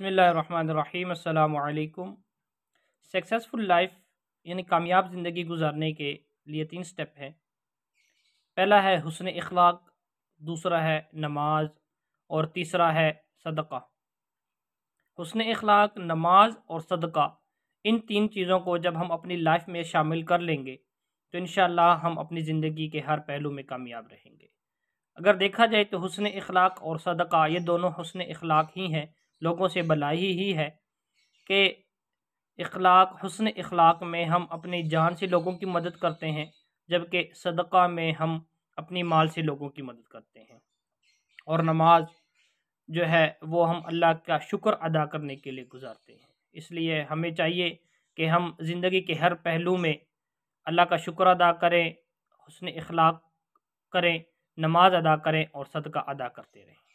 बसमीम अल्लाम successful life यानी कामयाब ज़िंदगी गुजारने के लिए तीन स्टेप हैं पहला है हुसन अखलाक दूसरा है नमाज और तीसरा है सदका हुसन अखलाक नमाज और सदका इन तीन चीज़ों को जब हम अपनी लाइफ में शामिल कर लेंगे तो इन हम अपनी ज़िंदगी के हर पहलू में कामयाब रहेंगे अगर देखा जाए तो हुसन अखलाक और सदका ये दोनों हुसन अखलाक ही हैं लोगों से भलाई ही है कि इखलाक हसन इखलाक में हम अपनी जान से लोगों की मदद करते हैं जबकि सदका में हम अपनी माल से लोगों की मदद करते हैं और नमाज जो है वो हम अल्लाह का शुक्र अदा करने के लिए गुजारते हैं इसलिए हमें चाहिए कि हम ज़िंदगी के हर पहलू में अल्लाह का शुक्र अदा करें हसन अखलाक करें नमाज अदा करें और सदका अदा करते रहें